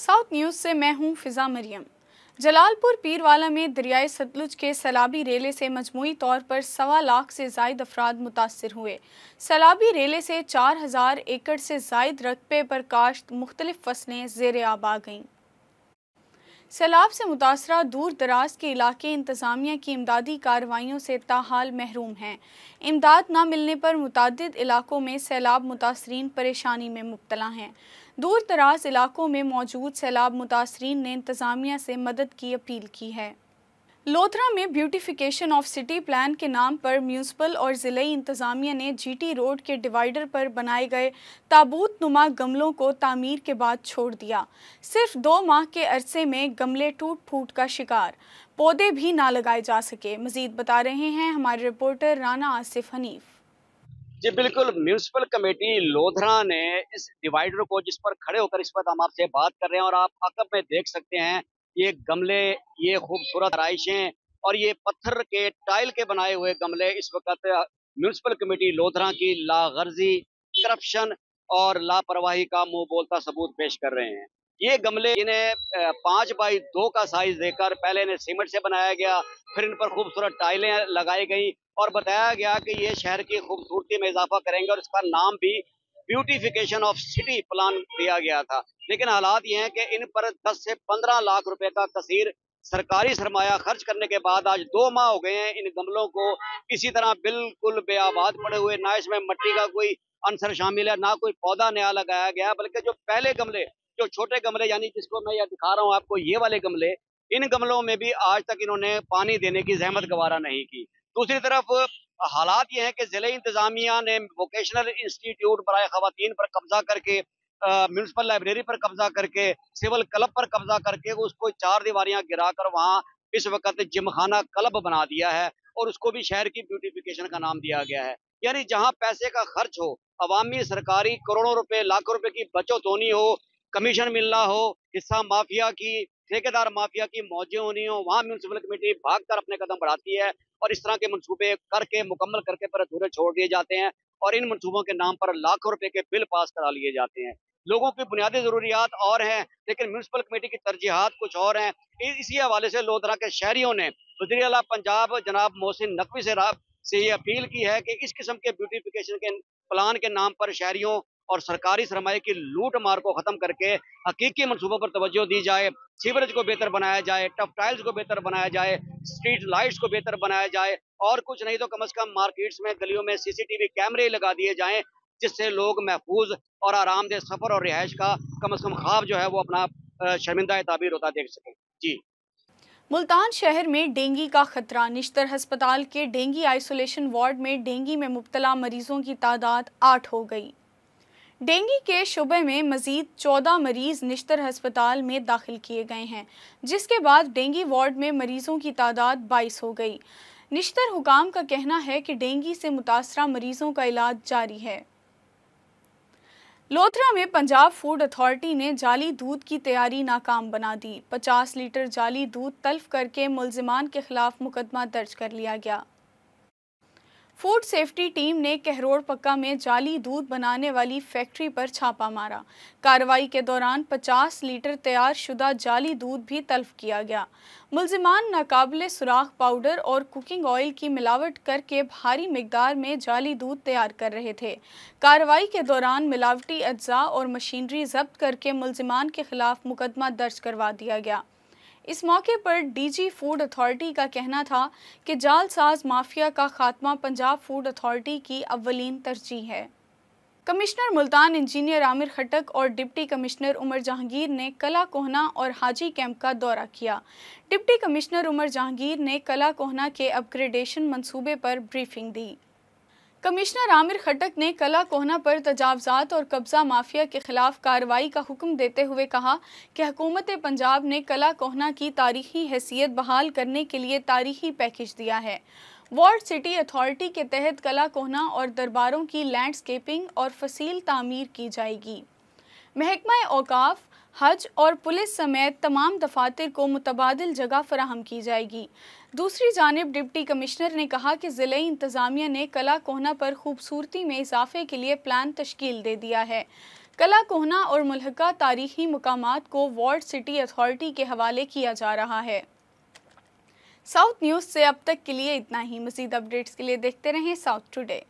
south news से मैं हूं फिज़ा मरियम जलालपुर पीरवाला में दरियाए सतलुज के सैलाबी रेले से मजमू तौर पर सवा लाख से जायद अफराद मुतासर हुए सैलाबी रेले से चार हज़ार एकड़ से जायद रकबे पर काश्त मुख्तलिफ फसलें जेर आब आ गईं सैलाब से मुतासर दूर दराज के इलाके इंतज़ामिया की इमदादी कार्रवाइयों से ताहाल महरूम हैं इमदाद ना मिलने पर मुतद इलाकों में सैलाब मुतासरी परेशानी में मुबतला हैं दूर दराज इलाकों में मौजूद सैलाब मुतासरी ने इंतज़ामिया से मदद की अपील की है लोथरा में ब्यूटिफिकेशन ऑफ सिटी प्लान के नाम पर म्यूनसिपल और जिले इंतज़ामिया ने जीटी रोड के डिवाइडर पर बनाए गए ताबूत नुमा गमलों को तामीर के बाद छोड़ दिया सिर्फ दो माह के अरसे में गमले टूट फूट का शिकार पौधे भी ना लगाए जा सके मज़ीद बता रहे हैं हमारे रिपोर्टर राना आसिफ हनीफ जी बिल्कुल म्यूनसिपल कमेटी लोधरा ने इस डिवाइडर को जिस पर खड़े होकर इस पर हम आपसे बात कर रहे हैं और आप अकब में देख सकते हैं ये गमले ये खूबसूरत रहाइशें और ये पत्थर के टाइल के बनाए हुए गमले इस वक्त म्यूनसिपल कमेटी लोधरा की लागर्जी करप्शन और लापरवाही का मुंह बोलता सबूत पेश कर रहे हैं ये गमले इन्हें पाँच बाई दो का साइज देकर पहले इन्हें सीमेंट से बनाया गया फिर इन पर खूबसूरत टाइलें लगाई गई और बताया गया कि ये शहर की खूबसूरती में इजाफा करेंगे और इसका नाम भी ब्यूटिफिकेशन ऑफ सिटी प्लान दिया गया था लेकिन हालात ये हैं कि इन पर 10 से 15 लाख रुपए का कसीर सरकारी सरमाया खर्च करने के बाद आज दो माह हो गए हैं इन गमलों को इसी तरह बिल्कुल बेआबाद पड़े हुए ना इसमें मट्टी का कोई अंसर शामिल है ना कोई पौधा नया लगाया गया बल्कि जो पहले गमले जो छोटे गमले यानी जिसको मैं यह दिखा रहा हूँ आपको ये वाले गमले इन गमलों में भी आज तक इन्होंने पानी देने की जहमत गवारा नहीं की दूसरी तरफ हालात ये हैं कि ज़िले इंतज़ामिया ने वोकेशनल इंस्टीट्यूट बरए ख़वान पर कब्ज़ा करके म्यूनसिपल लाइब्रेरी पर कब्जा करके सिविल क्लब पर कब्जा करके उसको चार दीवारियाँ गिरा कर वहाँ इस वक्त जिमखाना क्लब बना दिया है और उसको भी शहर की ब्यूटिफिकेशन का नाम दिया गया है यानी जहाँ पैसे का खर्च हो अवामी सरकारी करोड़ों रुपए लाखों रुपए की बचत होनी हो कमीशन मिलना हो हिस्सा माफिया की ठेकेदार माफिया की मौजें होनी हो वहाँ म्यूनसिपल कमेटी भाग कर अपने कदम बढ़ाती है और इस तरह के मनसूबे करके मुकम्मल करके पर अधूरे छोड़ दिए जाते हैं और इन मनसूबों के नाम पर लाखों रुपए के बिल पास करा लिए जाते हैं लोगों की बुनियादी ज़रूरियात और हैं लेकिन म्यूनसिपल कमेटी की तरजीहत कुछ और हैं इसी हवाले से लोधरा के शहरियों ने वजी अला पंजाब जनाब मोहसिन नकवी से से ये अपील की है कि इस किस्म के ब्यूटिफिकेशन के प्लान के नाम पर शहरियों और सरकारी सरमाए की लूट मार को खत्म करके हकीकी मनसूबों पर तोज्जो दी जाए सीवरेज को बेहतर बनाया जाए टफ टाइल्स को बेहतर बनाया जाए स्ट्रीट लाइट्स को बेहतर बनाया जाए और कुछ नहीं तो कम अज कम मार्केट्स में गलियों में सीसीटीवी कैमरे लगा दिए जाए जिससे लोग महफूज और आरामदेह सफर और रिहाइश का कम अज कम ख्वाब जो है वो अपना शर्मिंदा ताबीर होता देख सकें जी मुल्तान शहर में डेंगी का खतरा निश्तर हस्पताल के डेंगी आइसोलेशन वार्ड में डेंगी में मुबतला मरीजों की तादाद आठ हो गई डेंगू के शुबे में मजीद चौदह मरीज निश्तर हस्पताल में दाखिल किए गए हैं जिसके बाद डेंगू वार्ड में मरीजों की तादाद बाईस हो गई निश्तर हुकाम का कहना है कि डेंगू से मुतासर मरीजों का इलाज जारी है लोथरा में पंजाब फूड अथॉरिटी ने जाली दूध की तैयारी नाकाम बना दी 50 लीटर जाली दूध तल्फ करके मुलजमान के खिलाफ मुकदमा दर्ज कर लिया गया फूड सेफ्टी टीम ने कहरोड़ पक्का में जाली दूध बनाने वाली फैक्ट्री पर छापा मारा कार्रवाई के दौरान 50 लीटर तैयार शुदा जाली दूध भी तल्फ किया गया मुलजिमान नाकाबले सुराख पाउडर और कुकिंग ऑयल की मिलावट करके भारी मकदार में जाली दूध तैयार कर रहे थे कार्रवाई के दौरान मिलावटी अज्जा और मशीनरी जब्त करके मुलजिमान के खिलाफ मुकदमा दर्ज करवा दिया गया इस मौके पर डीजी फूड अथॉरिटी का कहना था कि जालसाज माफिया का खात्मा पंजाब फूड अथॉरिटी की अव्वलीन तरजीह है कमिश्नर मुल्तान इंजीनियर आमिर खटक और डिप्टी कमिश्नर उमर जहांगीर ने कला कोहना और हाजी कैंप का दौरा किया डिप्टी कमिश्नर उमर जहांगीर ने कला कोहना के अपग्रेडेशन मंसूबे पर ब्रीफिंग दी कमिश्नर आमिर खटक ने कला कोहना पर तजावजात और कब्जा माफिया के खिलाफ कार्रवाई का हुक्म देते हुए कहा कि हकूमत पंजाब ने कला कोहना की तारीखी हैसियत बहाल करने के लिए तारीखी पैकेज दिया है वार्ड सिटी अथॉरिटी के तहत कला कोहना और दरबारों की लैंडस्केपिंग और फसील तामीर की जाएगी महकमा अवकाफ़ हज और पुलिस समेत तमाम दफातर को मुतबादल जगह फराहम की जाएगी दूसरी जानब डिप्टी कमिश्नर ने कहा कि ज़िले इंतज़ामिया ने कला कोहना पर खूबसूरती में इजाफे के लिए प्लान तश्कील दे दिया है कला कोहना और मुलहका तारीखी मकाम को वार्ड सिटी अथॉरिटी के हवाले किया जा रहा है साउथ न्यूज़ से अब तक के लिए इतना ही मज़ीद अपडेट्स के लिए देखते रहें साउथ टुडे